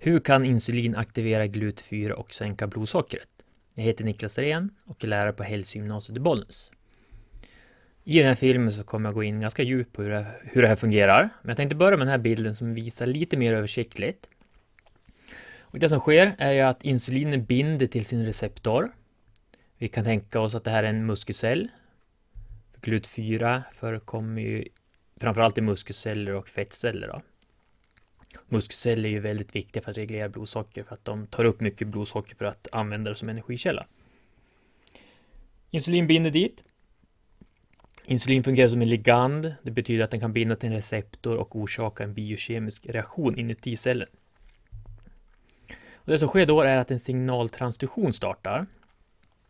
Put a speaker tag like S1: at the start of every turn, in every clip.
S1: Hur kan insulin aktivera GLUT4 och sänka blodsockret? Jag heter Niklas Dahlén och är lärare på Hälsogymnasiet i Bollnäs. I den här filmen så kommer jag gå in ganska djupt på hur det, hur det här fungerar. Men jag tänkte börja med den här bilden som visar lite mer översiktligt. Och det som sker är ju att insulin binder till sin receptor. Vi kan tänka oss att det här är en muskelcell. GLUT4 förekommer ju framförallt i muskelceller och fettceller. Då. Muskceller är ju väldigt viktiga för att reglera blodsocker för att de tar upp mycket blodsocker för att använda det som energikälla. Insulin binder dit. Insulin fungerar som en ligand. Det betyder att den kan binda till en receptor och orsaka en biokemisk reaktion inuti cellen. Och det som sker då är att en signaltransduktion startar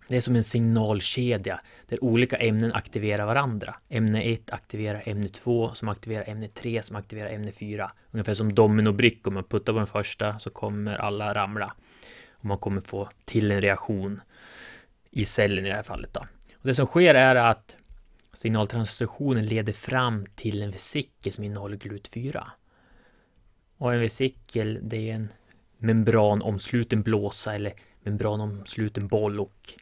S1: det är som en signalkedja där olika ämnen aktiverar varandra. Ämne 1 aktiverar ämne 2 som aktiverar ämne 3 som aktiverar ämne 4. Ungefär som dominobrickor, man puttar på den första så kommer alla ramla. Och man kommer få till en reaktion i cellen i det här fallet. Då. Och det som sker är att signaltransduktionen leder fram till en vesikel som innehåller GLUT4. Och en vesikel, det är en membranomsluten blåsa eller membranomsluten boll och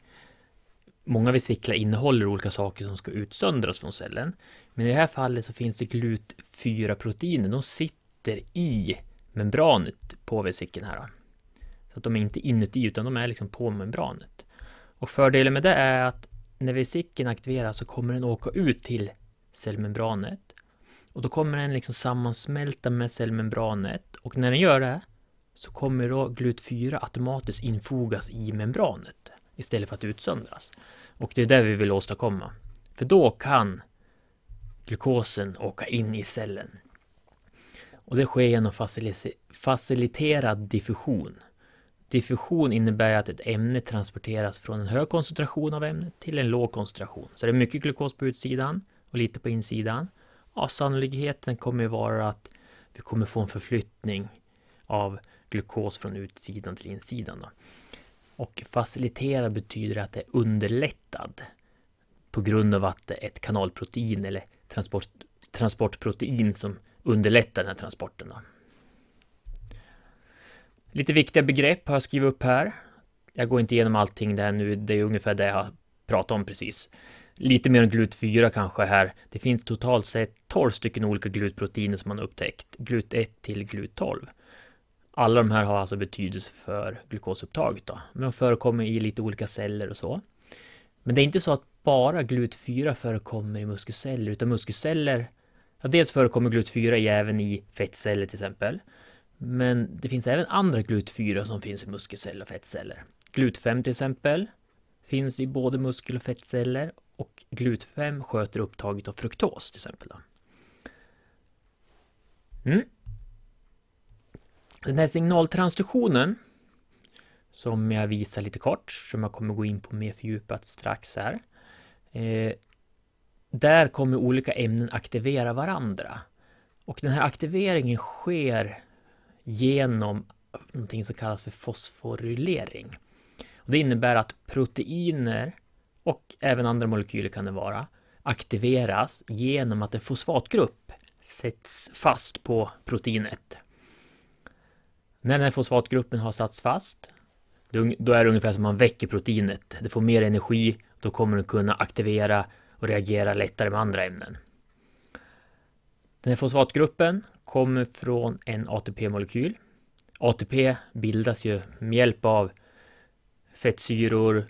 S1: Många vesiklar innehåller olika saker som ska utsöndras från cellen. Men i det här fallet så finns det GLUT4-proteiner. De sitter i membranet på vesikeln här. Så att de är inte inuti utan de är liksom på membranet. Och fördelen med det är att när vesikeln aktiveras så kommer den åka ut till cellmembranet. Och då kommer den liksom sammansmälta med cellmembranet och när den gör det så kommer då GLUT4 automatiskt infogas i membranet istället för att utsöndras. Och det är det vi vill åstadkomma. För då kan glukosen åka in i cellen. Och det sker genom faciliterad diffusion. Diffusion innebär att ett ämne transporteras från en hög koncentration av ämnet till en låg koncentration. Så det är mycket glukos på utsidan och lite på insidan. Ja, sannolikheten kommer vara att vi kommer få en förflyttning av glukos från utsidan till insidan. Då. Och facilitera betyder att det är underlättad på grund av att det är ett kanalprotein eller transport, transportprotein som underlättar den här transporten. Då. Lite viktiga begrepp har jag skrivit upp här. Jag går inte igenom allting där nu, det är ungefär det jag har pratat om precis. Lite mer än GLUT4 kanske här. Det finns totalt sett 12 stycken olika glutproteiner som man upptäckt. GLUT1 till GLUT12. Alla de här har alltså betydelse för glukosupptaget då, men de förekommer i lite olika celler och så. Men det är inte så att bara GLUT4 förekommer i muskelceller, utan muskelceller, ja, dels förekommer GLUT4 även i fettceller till exempel, men det finns även andra GLUT4 som finns i muskelceller och fettceller. GLUT5 till exempel finns i både muskel och fettceller och GLUT5 sköter upptaget av fruktos till exempel. Mm. Den här signaltransduktionen som jag visar lite kort, som jag kommer gå in på mer fördjupat strax här. Eh, där kommer olika ämnen aktivera varandra. Och den här aktiveringen sker genom någonting som kallas för fosforylering. Och det innebär att proteiner och även andra molekyler kan det vara, aktiveras genom att en fosfatgrupp sätts fast på proteinet. När den här fosfatgruppen har satts fast, då är det ungefär som man väcker proteinet. Det får mer energi, då kommer det kunna aktivera och reagera lättare med andra ämnen. Den här fosfatgruppen kommer från en ATP-molekyl. ATP bildas ju med hjälp av fettsyror,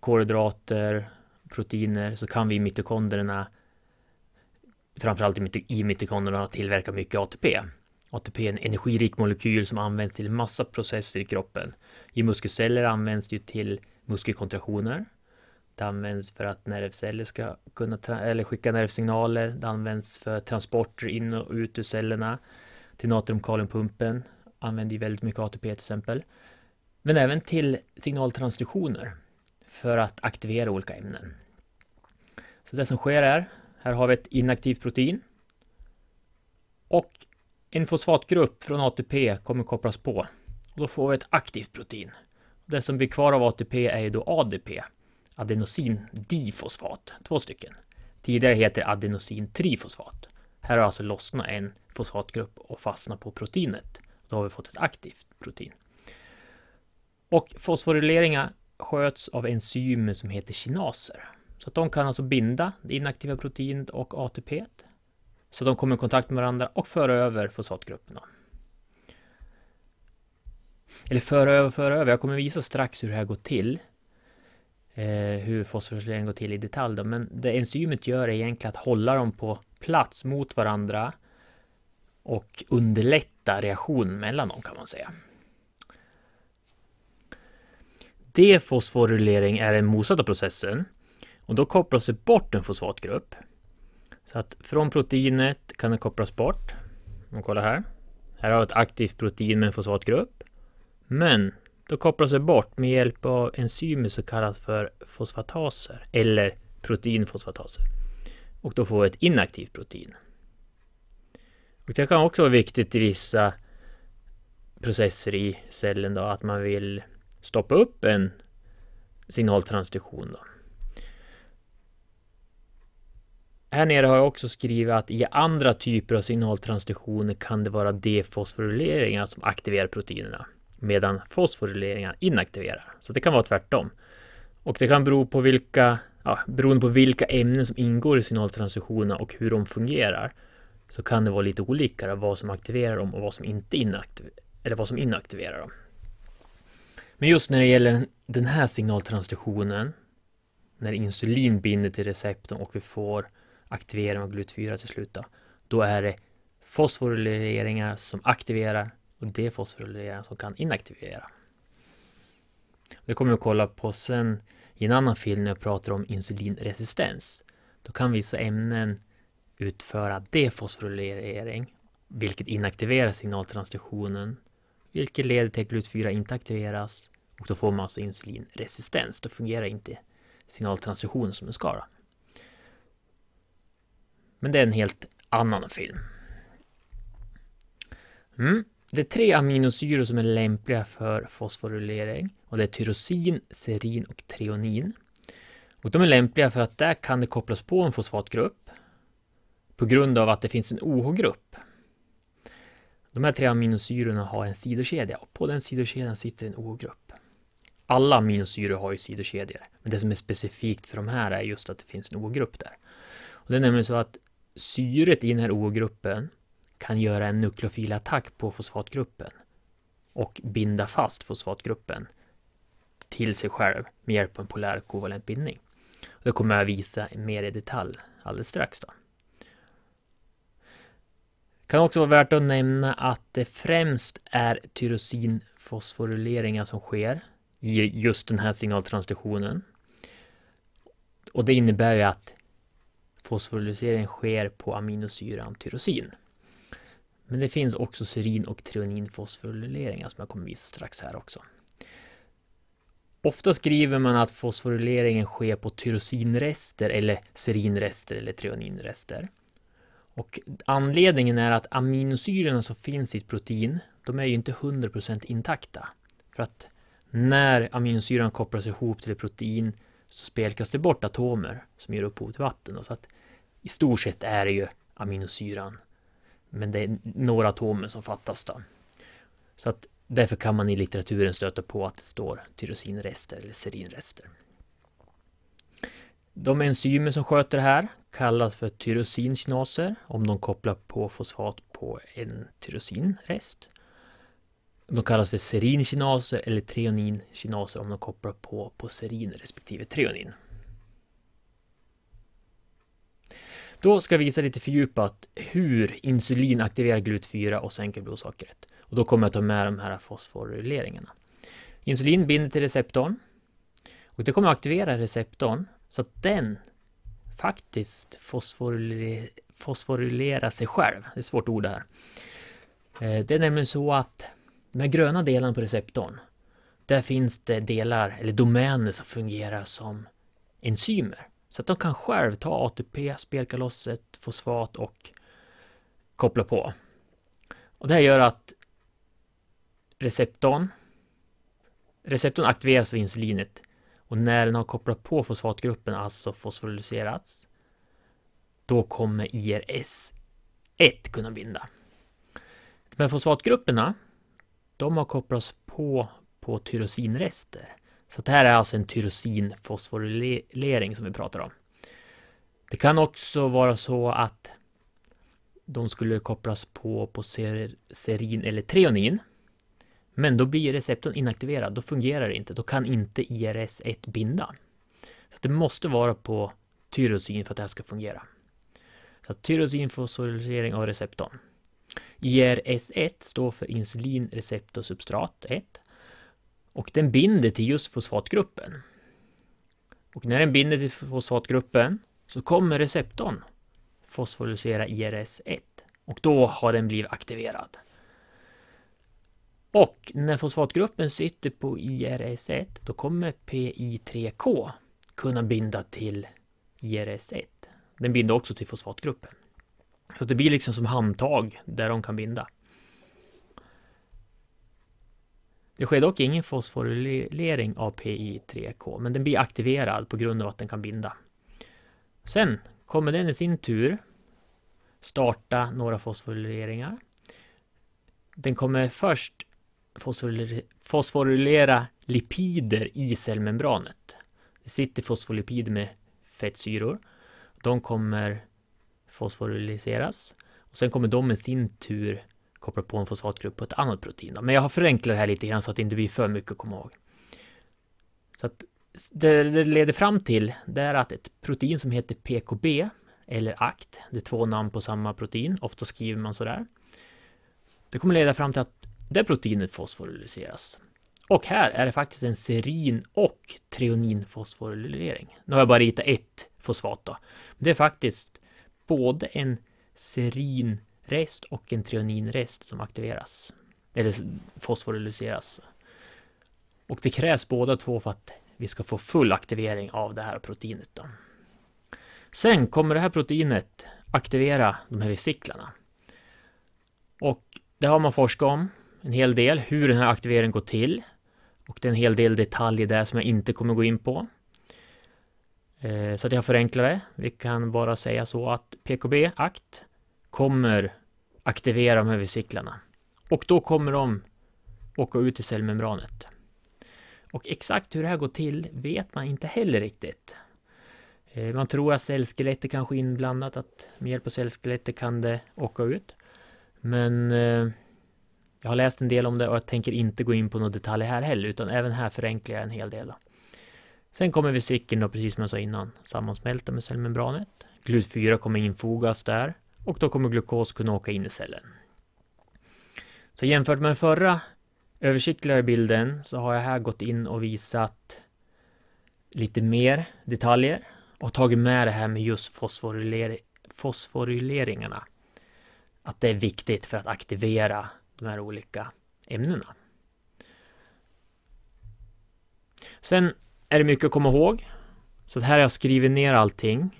S1: kolhydrater, proteiner, så kan vi i mitokondrierna, framförallt i mitokondrierna, tillverka mycket ATP. ATP är en energirik molekyl som används till massa processer i kroppen. I muskelceller används det till muskelkontraktioner. Det används för att nervceller ska kunna eller skicka nervsignaler. Det används för transporter in och ut ur cellerna till natriumkaliumpumpen. Använder ju väldigt mycket ATP till exempel. Men även till signaltransduktioner för att aktivera olika ämnen. Så det som sker är, här har vi ett inaktivt protein och en fosfatgrupp från ATP kommer kopplas på. Och då får vi ett aktivt protein. Det som blir kvar av ATP är ju då ADP, adenosindifosfat, två stycken. Tidigare heter adenosintrifosfat. Här har alltså lossnat en fosfatgrupp och fastnat på proteinet. Då har vi fått ett aktivt protein. Och fosforyleringar sköts av enzymer som heter kinaser. Så att de kan alltså binda det inaktiva proteinet och ATP så de kommer i kontakt med varandra och föra över fosfatgrupperna. Eller föra över, föra över. Jag kommer visa strax hur det här går till. Eh, hur fosforyleringen går till i detalj. Då. Men det enzymet gör är egentligen att hålla dem på plats mot varandra och underlätta reaktion mellan dem kan man säga. Defosforylering är den motsatta processen och då kopplas det bort en fosfatgrupp så att från proteinet kan det kopplas bort. Om kollar här. Här har vi ett aktivt protein med en fosfatgrupp. Men då kopplas det bort med hjälp av enzymer som kallas för fosfataser eller proteinfosfataser. Och då får vi ett inaktivt protein. Och det kan också vara viktigt i vissa processer i cellen då, att man vill stoppa upp en signaltransduktion. Då. Här nere har jag också skrivit att i andra typer av signaltransduktioner kan det vara defosforyleringar som aktiverar proteinerna medan fosforyleringar inaktiverar. Så det kan vara tvärtom. Och det kan bero på vilka, ja, beroende på vilka ämnen som ingår i signaltransduktionerna och hur de fungerar så kan det vara lite olika vad som aktiverar dem och vad som inte inaktiverar, eller vad som inaktiverar dem. Men just när det gäller den här signaltransduktionen när insulin binder till receptorn och vi får aktivering av GLUT4 till slut då, då är det fosforyleringar som aktiverar och det är fosforyleringar som kan inaktivera. Det kommer vi att kolla på sen i en annan film när jag pratar om insulinresistens. Då kan vissa ämnen utföra defosforylering, vilket inaktiverar signaltransduktionen, vilket leder till att GLUT4 inte aktiveras och då får man alltså insulinresistens. Då fungerar inte signaltransduktionen som den ska. Men det är en helt annan film. Mm. Det är tre aminosyror som är lämpliga för fosforylering och det är tyrosin, serin och treonin. Och de är lämpliga för att där kan det kopplas på en fosfatgrupp på grund av att det finns en OH-grupp. De här tre aminosyrorna har en sidokedja och på den sidokedjan sitter en OH-grupp. Alla aminosyror har ju sidokedjor, men det som är specifikt för de här är just att det finns en OH-grupp där. Och det är nämligen så att syret i den här oo gruppen kan göra en nukleofil attack på fosfatgruppen och binda fast fosfatgruppen till sig själv med hjälp av en polär kovalent bindning. Det kommer jag visa mer i detalj alldeles strax. Då. Det kan också vara värt att nämna att det främst är tyrosinfosforyleringar som sker i just den här signaltransduktionen. Och det innebär ju att fosforylisering sker på aminosyran tyrosin. Men det finns också serin och treoninfosforyleringar som jag kommer visa strax här också. Ofta skriver man att fosforyleringen sker på tyrosinrester eller serinrester eller treoninrester. Och anledningen är att aminosyrorna som finns i ett protein, de är ju inte 100% intakta. För att när aminosyran kopplas ihop till ett protein så spelkas det bort atomer som ger upphov till vatten. Så att i stort sett är det ju aminosyran. Men det är några atomer som fattas då. Så att därför kan man i litteraturen stöta på att det står tyrosinrester eller serinrester. De enzymer som sköter det här kallas för tyrosinkinaser om de kopplar på fosfat på en tyrosinrest. De kallas för serinkinaser eller treoninkinaser om de kopplar på på serin respektive treonin. Då ska jag visa lite fördjupat hur insulin aktiverar GLUT4 och sänker blodsockret. Och då kommer jag ta med de här fosforyleringarna. Insulin binder till receptorn och det kommer aktivera receptorn så att den faktiskt fosforylerar fosforylera sig själv. Det är ett svårt ord det här. Eh, det är nämligen så att de gröna delarna på receptorn, där finns det delar eller domäner som fungerar som enzymer. Så att de kan själv ta ATP, spelkalosset, fosfat och koppla på. Och det här gör att receptorn, receptorn aktiveras av insulinet och när den har kopplat på fosfatgruppen, alltså fosforyliserats, då kommer IRS1 kunna binda. De här fosfatgrupperna, de har kopplats på på tyrosinrester så det här är alltså en tyrosinfosforylering som vi pratar om. Det kan också vara så att de skulle kopplas på på ser, serin eller treonin. Men då blir receptorn inaktiverad, då fungerar det inte, då kan inte IRS1 binda. Så Det måste vara på tyrosin för att det här ska fungera. Så Tyrosinfosforylisering av receptorn. IRS1 står för insulinreceptorsubstrat 1 och den binder till just fosfatgruppen. Och när den binder till fosfatgruppen så kommer receptorn fosforylisera IRS1 och då har den blivit aktiverad. Och när fosfatgruppen sitter på IRS1 då kommer PI3K kunna binda till IRS1. Den binder också till fosfatgruppen. Så det blir liksom som handtag där de kan binda. Det sker dock ingen fosforylering av PI3K, men den blir aktiverad på grund av att den kan binda. Sen kommer den i sin tur starta några fosforyleringar. Den kommer först fosforylera lipider i cellmembranet. Det sitter fosfolipider med fettsyror. De kommer fosforyliseras. Och sen kommer de i sin tur koppla på en fosfatgrupp på ett annat protein. Då. Men jag har förenklat det här lite grann så att det inte blir för mycket att komma ihåg. Så att det, det leder fram till det är att ett protein som heter PKB eller ACT, det är två namn på samma protein, ofta skriver man sådär. Det kommer leda fram till att det proteinet fosforyliseras. Och här är det faktiskt en serin och treoninfosforylering. Nu har jag bara ritat ett fosfat då. det är faktiskt både en serin rest och en treoninrest som aktiveras. Eller fosforyliseras. Och det krävs båda två för att vi ska få full aktivering av det här proteinet. Då. Sen kommer det här proteinet aktivera de här vesiklarna. Och det har man forskat om en hel del, hur den här aktiveringen går till. Och det är en hel del detaljer där som jag inte kommer gå in på. Eh, så att jag förenklar det. Vi kan bara säga så att PKB-akt kommer aktivera de här vesiklarna. Och då kommer de åka ut i cellmembranet. Och exakt hur det här går till vet man inte heller riktigt. Eh, man tror att cellskelettet kanske är inblandat, att med hjälp av cellskelettet kan det åka ut. Men eh, jag har läst en del om det och jag tänker inte gå in på några detaljer här heller, utan även här förenklar jag en hel del. Sen kommer vesikeln då, precis som jag sa innan, sammansmälta med cellmembranet. Glut 4 kommer infogas där och då kommer glukos kunna åka in i cellen. Så jämfört med den förra översiktliga bilden så har jag här gått in och visat lite mer detaljer och tagit med det här med just fosforyleringarna. Att det är viktigt för att aktivera de här olika ämnena. Sen är det mycket att komma ihåg. Så här har jag skrivit ner allting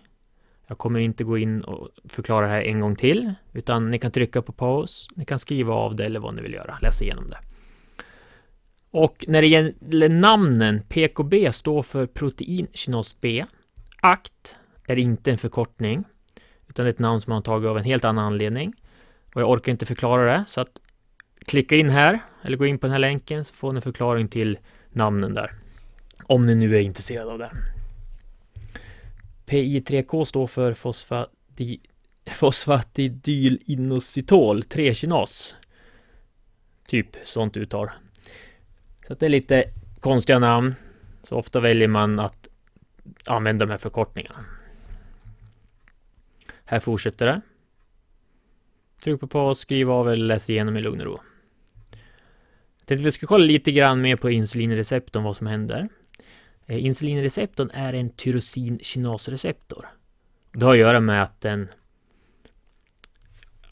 S1: jag kommer inte gå in och förklara det här en gång till, utan ni kan trycka på paus, ni kan skriva av det eller vad ni vill göra, läsa igenom det. Och när det gäller namnen, PKB står för proteinkinos B. ACT är inte en förkortning, utan ett namn som man har tagit av en helt annan anledning. Och jag orkar inte förklara det, så att klicka in här, eller gå in på den här länken, så får ni förklaring till namnen där. Om ni nu är intresserade av det. PI3K står för fosfatidylinositol 3-kinas. Typ sånt uttal. Så det är lite konstiga namn. Så ofta väljer man att använda de här förkortningarna. Här fortsätter det. Tryck på paus, skriv av eller läs igenom i lugn och ro. Jag tänkte vi ska kolla lite grann mer på insulinrecept om vad som händer. Eh, insulinreceptorn är en tyrosinkinasreceptor. Det har att göra med att den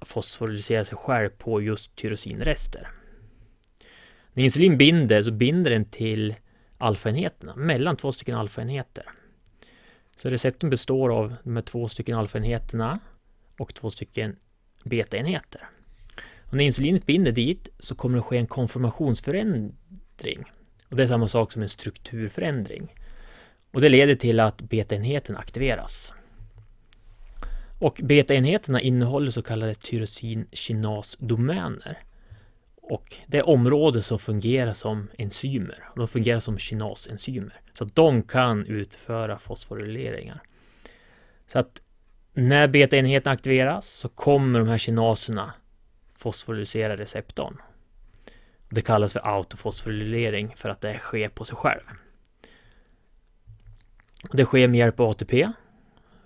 S1: fosforilerar sig själv på just tyrosinrester. När insulin binder så binder den till alfaenheterna, mellan två stycken alfaenheter. Så receptorn består av de här två stycken alfaenheterna och två stycken betaenheter. Och när insulinet binder dit så kommer det ske en konformationsförändring och det är samma sak som en strukturförändring. Och det leder till att betaenheten aktiveras. Och betaenheterna innehåller så kallade tyrosinkinasdomäner. Och det är områden som fungerar som enzymer. De fungerar som kinasenzymer. Så att de kan utföra fosforyleringar. Så att när betaenheten aktiveras så kommer de här kinaserna fosforylisera receptorn det kallas för autofosforilering för att det sker på sig själv. Det sker med hjälp av ATP.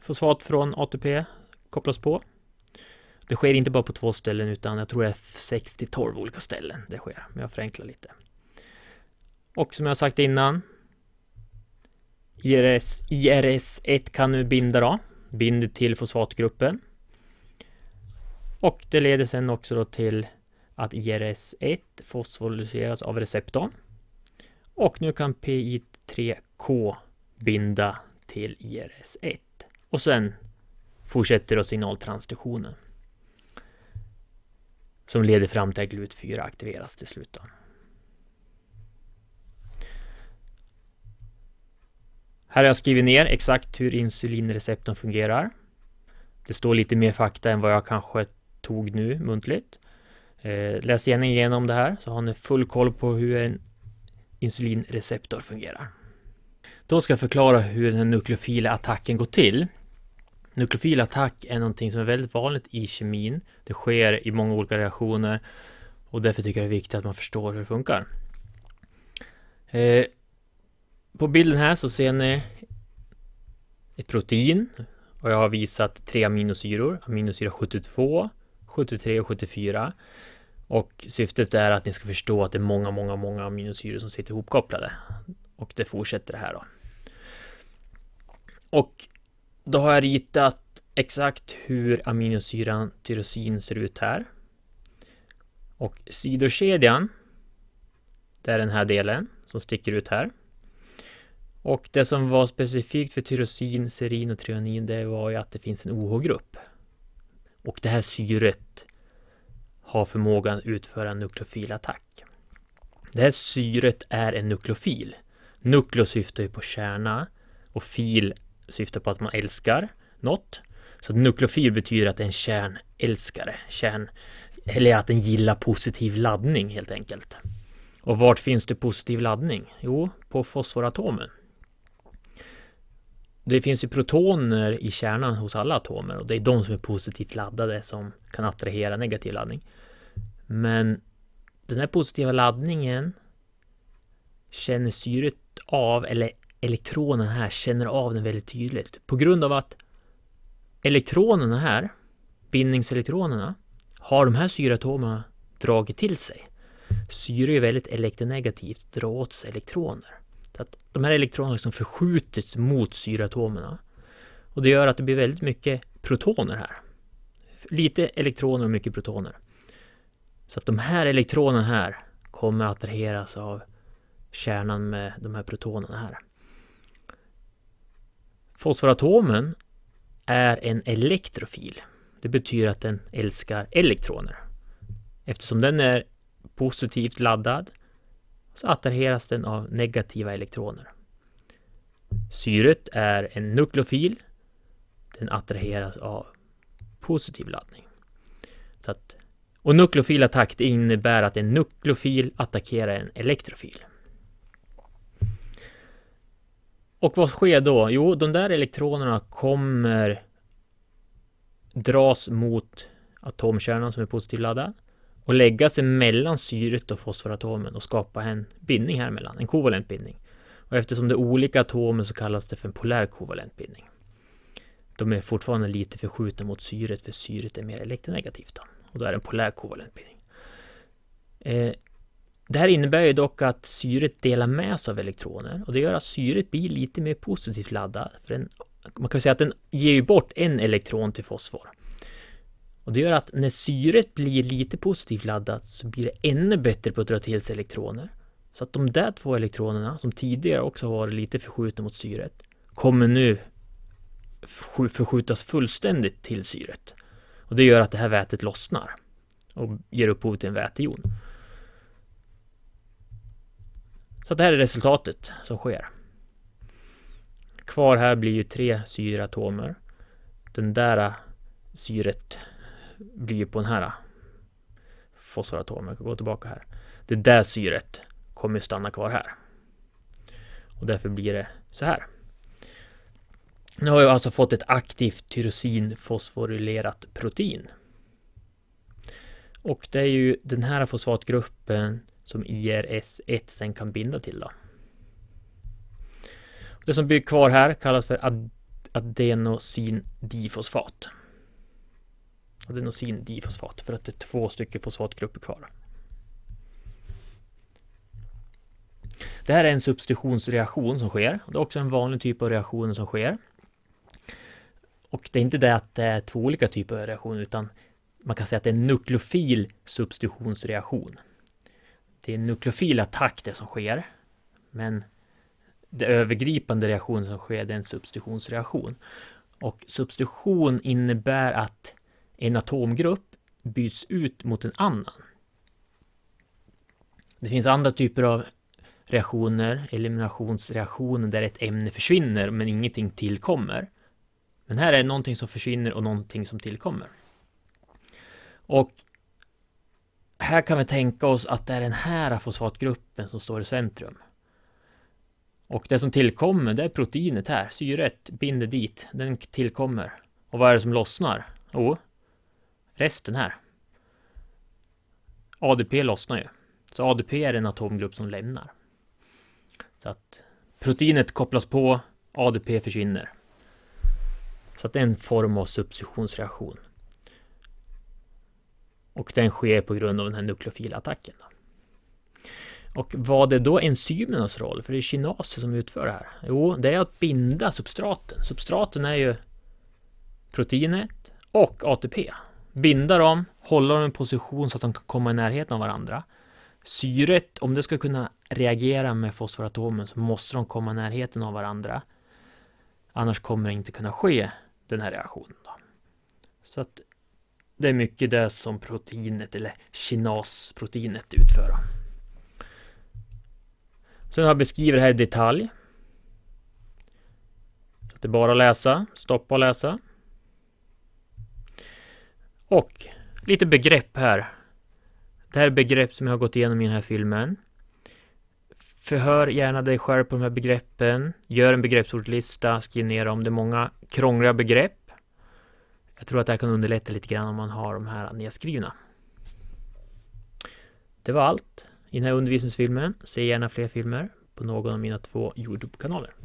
S1: Fosfat från ATP kopplas på. Det sker inte bara på två ställen utan jag tror det är 6 till 12 olika ställen det sker, men jag förenklar lite. Och som jag sagt innan IRS, IRS1 kan nu binda då, binder till fosfatgruppen. Och det leder sen också då till att IRS1 e fosforyleras av receptorn och nu kan PI3K binda till IRS1 e och sen fortsätter då signaltransduktionen som leder fram till att GLUT4 aktiveras till slut. Då. Här har jag skrivit ner exakt hur insulinreceptorn fungerar. Det står lite mer fakta än vad jag kanske tog nu muntligt. Eh, läs gärna igenom det här så har ni full koll på hur en insulinreceptor fungerar. Då ska jag förklara hur den nukleofila attacken går till. Nukleofil attack är någonting som är väldigt vanligt i kemin. Det sker i många olika reaktioner och därför tycker jag det är viktigt att man förstår hur det funkar. Eh, på bilden här så ser ni ett protein och jag har visat tre aminosyror, aminosyra 72, 73 och 74. Och syftet är att ni ska förstå att det är många, många, många aminosyror som sitter ihopkopplade. Och det fortsätter det här då. Och då har jag ritat exakt hur aminosyran tyrosin ser ut här. Och sidokedjan, det är den här delen som sticker ut här. Och det som var specifikt för tyrosin, serin och trionin det var ju att det finns en OH-grupp. Och det här syret har förmågan att utföra en nukleofilattack. Det här syret är en nukleofil. Nukleo syftar ju på kärna och fil syftar på att man älskar något. Så nukleofil betyder att det är en kärnälskare, kärn, eller att den gillar positiv laddning helt enkelt. Och vart finns det positiv laddning? Jo, på fosforatomen. Det finns ju protoner i kärnan hos alla atomer och det är de som är positivt laddade som kan attrahera negativ laddning. Men den här positiva laddningen känner syret av, eller elektronen här känner av den väldigt tydligt på grund av att elektronerna här, bindningselektronerna, har de här syreatomerna dragit till sig. Syre är väldigt elektronegativt, drar åt sig elektroner de här elektronerna liksom förskjutits mot syreatomerna Och det gör att det blir väldigt mycket protoner här. Lite elektroner och mycket protoner. Så att de här elektronerna här kommer att attraheras av kärnan med de här protonerna här. Fosforatomen är en elektrofil. Det betyder att den älskar elektroner. Eftersom den är positivt laddad så attraheras den av negativa elektroner. Syret är en nukleofil. Den attraheras av positiv laddning. Så att, och nukleofil attack innebär att en nukleofil attackerar en elektrofil. Och vad sker då? Jo, de där elektronerna kommer dras mot atomkärnan som är positivt laddad och lägga sig mellan syret och fosforatomen och skapa en bindning här emellan, en kovalent bindning. Och eftersom det är olika atomer så kallas det för en polär kovalent bindning. De är fortfarande lite förskjutna mot syret för syret är mer elektronegativt. Då. Och då är det en polär kovalent bindning. Eh, det här innebär ju dock att syret delar med sig av elektroner och det gör att syret blir lite mer positivt laddat. man kan säga att den ger ju bort en elektron till fosfor. Och det gör att när syret blir lite positivt laddat så blir det ännu bättre på att dra till sig elektroner. Så att de där två elektronerna som tidigare också har varit lite förskjutna mot syret kommer nu förskjutas fullständigt till syret. Och det gör att det här vätet lossnar och ger upphov till en vätejon. Så det här är resultatet som sker. Kvar här blir ju tre syreatomer. Den där syret blir ju på den här äh, fosforatomen, jag kan gå tillbaka här. Det där syret kommer stanna kvar här. Och därför blir det så här. Nu har jag alltså fått ett aktivt tyrosinfosforylerat protein. Och det är ju den här fosfatgruppen som IRS1 sen kan binda till då. Det som blir kvar här kallas för ad adenosindifosfat adenosin-difosfat för att det är två stycken fosfatgrupper kvar. Det här är en substitutionsreaktion som sker. Det är också en vanlig typ av reaktion som sker. Och det är inte det att det är två olika typer av reaktioner utan man kan säga att det är en nukleofil substitutionsreaktion. Det är en nukleofil attack det som sker. Men det övergripande reaktionen som sker det är en substitutionsreaktion. Och substitution innebär att en atomgrupp byts ut mot en annan. Det finns andra typer av reaktioner, eliminationsreaktioner, där ett ämne försvinner men ingenting tillkommer. Men här är det någonting som försvinner och någonting som tillkommer. Och här kan vi tänka oss att det är den här fosfatgruppen som står i centrum. Och det som tillkommer, det är proteinet här. Syret binder dit, den tillkommer. Och vad är det som lossnar? Jo, resten här. ADP lossnar ju. Så ADP är en atomgrupp som lämnar. Så att proteinet kopplas på, ADP försvinner. Så att det är en form av substitutionsreaktion. Och den sker på grund av den här nukleofilattacken. Då. Och vad är då enzymernas roll? För det är kinaser som utför det här. Jo, det är att binda substraten. Substraten är ju proteinet och ATP binda dem, hålla dem i position så att de kan komma i närheten av varandra. Syret, om det ska kunna reagera med fosforatomen så måste de komma i närheten av varandra. Annars kommer det inte kunna ske den här reaktionen. Då. Så att det är mycket det som proteinet eller kinasproteinet utför. Sen har jag beskrivit det här i detalj. Så det är bara att läsa, stoppa och läsa. Och lite begrepp här. Det här är begrepp som jag har gått igenom i den här filmen. Förhör gärna dig själv på de här begreppen. Gör en begreppsordlista, skriv ner om Det är många krångliga begrepp. Jag tror att det här kan underlätta lite grann om man har de här nedskrivna. Det var allt i den här undervisningsfilmen. Se gärna fler filmer på någon av mina två Youtube-kanaler.